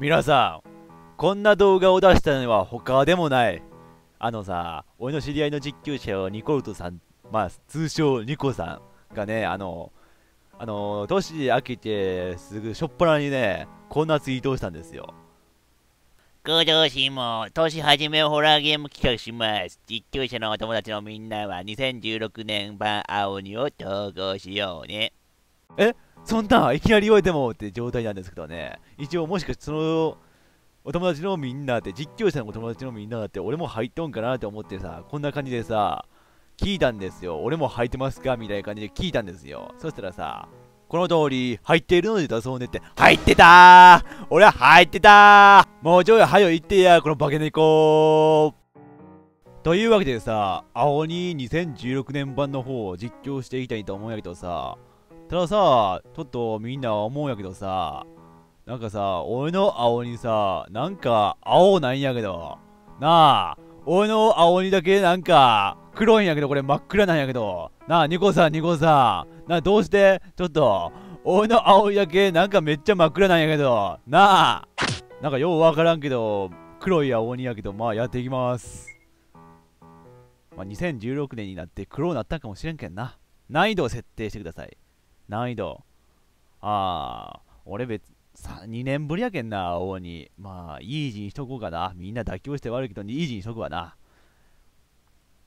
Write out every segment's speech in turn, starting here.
皆さん、こんな動画を出したのは他でもない。あのさ、俺の知り合いの実況者をニコルトさん、まあ、通称ニコさんがね、あの、あの、年明けてすぐしょっぱなにね、こんなツイートをしたんですよ。今年も年始めホラーゲーム企画します。実況者のお友達のみんなは2016年版青鬼を投稿しようね。えそんなんいきなり言われてもって状態なんですけどね。一応もしかしてそのお友達のみんなって、実況者のお友達のみんなだって、俺も入っとんかなって思ってさ、こんな感じでさ、聞いたんですよ。俺も入ってますかみたいな感じで聞いたんですよ。そしたらさ、この通り、入っているので出そうねって、入ってたー俺は入ってたーもうちょい早いってや、この化け猫というわけでさ、青に2016年版の方を実況していきたいと思うんやけどさ、たださ、ちょっとみんな思うんやけどさ、なんかさ、俺の青にさ、なんか青なんやけど、なあ、俺の青にだけなんか黒いんやけど、これ真っ暗なんやけど、なあ、ニコさん、ニコさん、なあ、どうして、ちょっと、俺の青にだけなんかめっちゃ真っ暗なんやけど、なあ、なんかようわからんけど、黒い青にやけど、まあやっていきます。まあ、2016年になって黒になったかもしれんけんな。難易度を設定してください。難易度。ああ、俺別、2年ぶりやけんな、王に。まあ、イージーにしとこうかな。みんな妥協して悪いけど、イージーにしとくわな。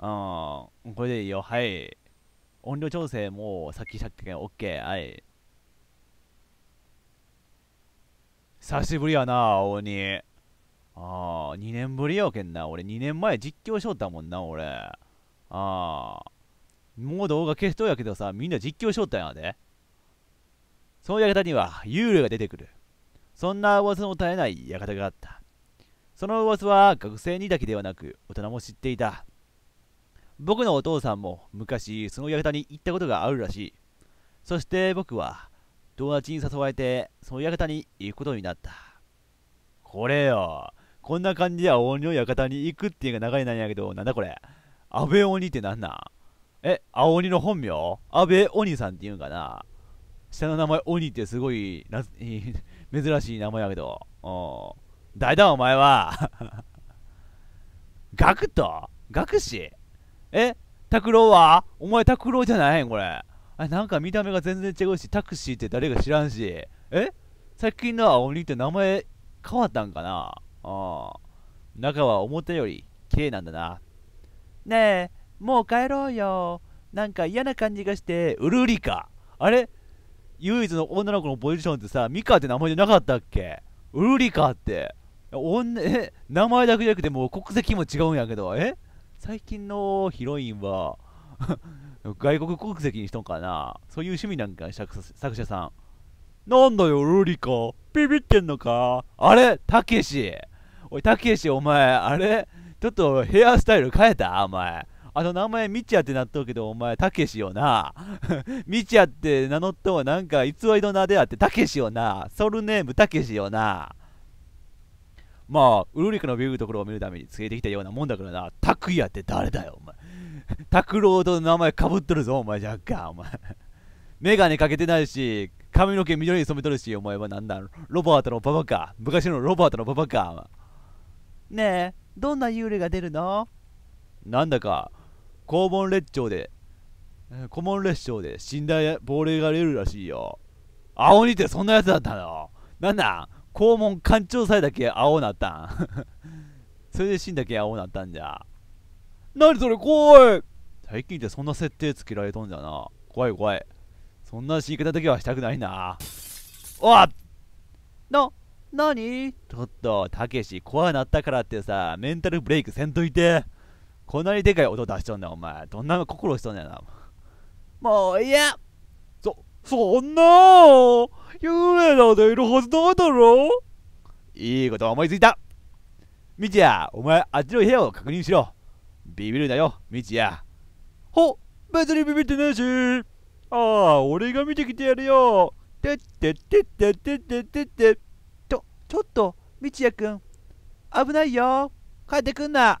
うん、これでいいよ、はい。音量調整もさっきしたけん、ケーはい。久しぶりやな、王に。ああ、2年ぶりやけんな。俺、2年前実況しよったもんな、俺。ああ。もう動画消しとやけどさ、みんな実況しよったんやで。その館には幽霊が出てくる。そんな噂の絶えない館があった。その噂は学生にだけではなく大人も知っていた。僕のお父さんも昔その館に行ったことがあるらしい。そして僕は友達に誘われてその館に行くことになった。これよ。こんな感じで青鬼の館に行くっていうのが流れなんやけど、なんだこれ。安倍鬼ってなんなんえ、青鬼の本名安倍鬼さんって言うんかな下の名前鬼ってすごい、珍しい名前やけど。誰だお前は ガクト学士え拓郎はお前拓郎じゃないんこれ。あなんか見た目が全然違うし、タクシーって誰か知らんし。え最近のは鬼って名前変わったんかなあ中は表より綺麗なんだな。ねえ、もう帰ろうよ。なんか嫌な感じがして、うるうりか。あれ唯一の女の子のポジションってさ、ミカって名前じゃなかったっけウルリカって。女、え、名前だけじゃなくてもう国籍も違うんやけど、え最近のヒロインは 外国国籍にしとんかなそういう趣味なんか作作者さん。なんだよ、ルリカ。ビビってんのかあれたけし。おい、たけし、お前、あれちょっとヘアスタイル変えたお前。あの名前、みちやってなっとうけど、お前、たけしよな。み ちやって名乗っとうなんか、偽りの名であって、たけしよな。ソルネーム、たけしよな。まあ、ウルリクのビューところを見るためにつけてきたようなもんだからな。たくやって誰だよ、お前。たくろうと名前かぶっとるぞ、お前、若干、お前。メガネかけてないし、髪の毛緑に染めとるし、お前はなんだ、ロバートのパパか。昔のロバートのパパか。ねえ、どんな幽霊が出るのなんだか、肛門列長で、顧問列長で死んだ亡霊が出るらしいよ。青にってそんなやつだったのなんだ肛門官庁さえだけ青なったん それで死んだけ青なったんじゃ。何それ怖い最近ってそんな設定つけられとんじゃな。怖い怖い。そんな死に方だけはしたくないな。おっな、なにちょっと、たけし、怖なったからってさ、メンタルブレイクせんといて。こんなにでかい音出しとんねん、お前。どんな心しとんねんな。もういやそ、そんな幽霊などいるはずないだろいいこと思いついたみちや、お前、あっちの部屋を確認しろ。ビビるなよ、みちや。ほ、別にビビってねえし。ああ、俺が見てきてやるよ。てってってってってってってって。ちょ、ちょっと、みちやくん。危ないよ。帰ってくんな。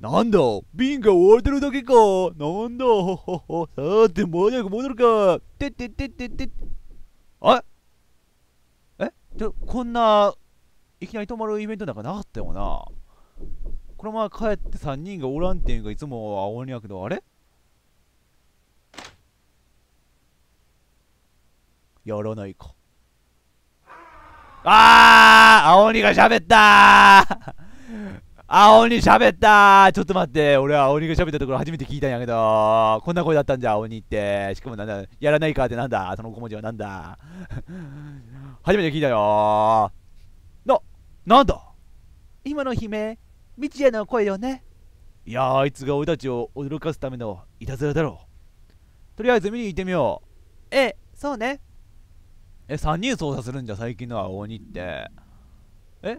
なんだ瓶が割われてるだけかなんだほほほさて、もな戻るかてってってってってあえっこんな、いきなり泊まるイベントなんかなかったよな。このまま帰って3人がおらんっていうがいつも青鬼やけど、あれやらないか。ああ青鬼が喋ったー青鬼喋ったちょっと待って、俺は青鬼が喋ったところ初めて聞いたんやけど、こんな声だったんじゃ、青鬼って。しかもなんだ、やらないかってなんだ、その小文字はなんだ。初めて聞いたよな、なんだ今の姫、道えの声よね。いやあいつが俺たちを驚かすためのいたずらだろう。とりあえず見に行ってみよう。ええ、そうね。え、3人操作するんじゃ、最近のは青鬼って。え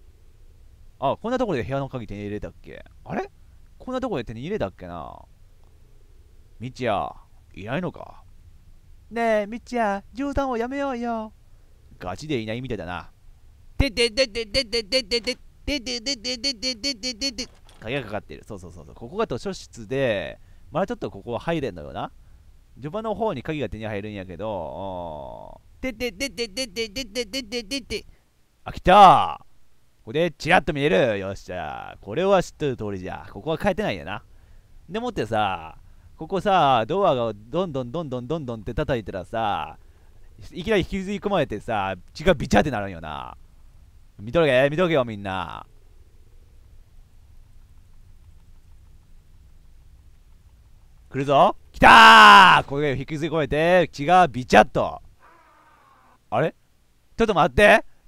あ、こんなところで部屋の鍵手に入れたっけあれこんなところで手に入れたっけなみちや、いないのかねえ、みちや、冗談をやめようよ。ガチでいないみたいだな。ててててててててててててててててててて鍵がかかってる。そうそうそうそう。ここが図書室で、まだちょっとここは入れんのよな。序盤の方に鍵が手に入るんやけど、うててててててててててててて。あ、来たーこでチラッと見えるよっしゃこれは知ってる通りじゃここは変えてないやなでもってさここさドアがどんどんどんどんどんどんって叩いたらさいきなり引きずり込まれてさ血がビチャってなるんよな見とけ見とけよみんな来るぞ来たーこれ引きずり込めて血がビチャっとあれちょっと待って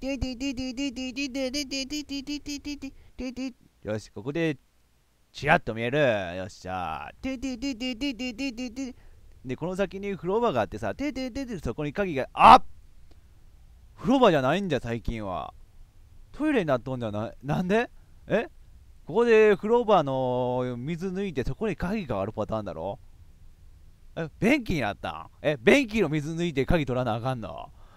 よし、ここで、チラッと見える。よっしゃ。で、この先にフローバーがあってさ、ててててそこに鍵が、あっフローバーじゃないんだよ、最近は。トイレになっとんじゃないなんでえここでフローバーの水抜いてそこに鍵があるパターンだろえ便器になったんえ便器の水抜いて鍵取らなあかんの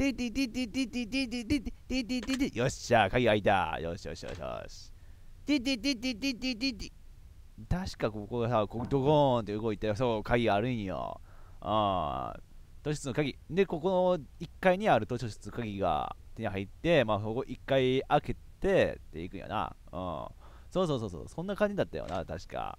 でででででででででででででよっしゃ、鍵開いた。よしよしよしよし。でででででででで確かここがさ、こドコーンって動いて、そう、鍵あるんよ。ああ。図書室の鍵。で、ここの1階にある図書室の鍵が手に入って、まあ、ここ1階開けて、っていくんやな。うん。そうそうそうそう、そんな感じだったよな、確か。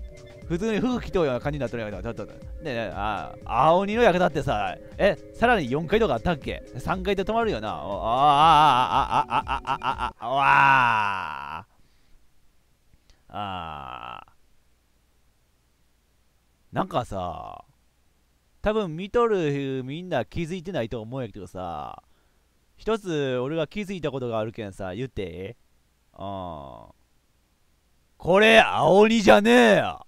普通に服着とうような感じになってるやけど、ちょっと、ねえ、あ、青鬼の役だってさ、え、さらに4階とかあったっけ ?3 階で止まるよな。ああ、ああ、ああ、ああ、ああ、ああ。あなんかさ、多分見とるみんな気づいてないと思うやけどさ、一つ俺が気づいたことがあるけんさ、言ってあ。うん。これ、青鬼じゃねえよ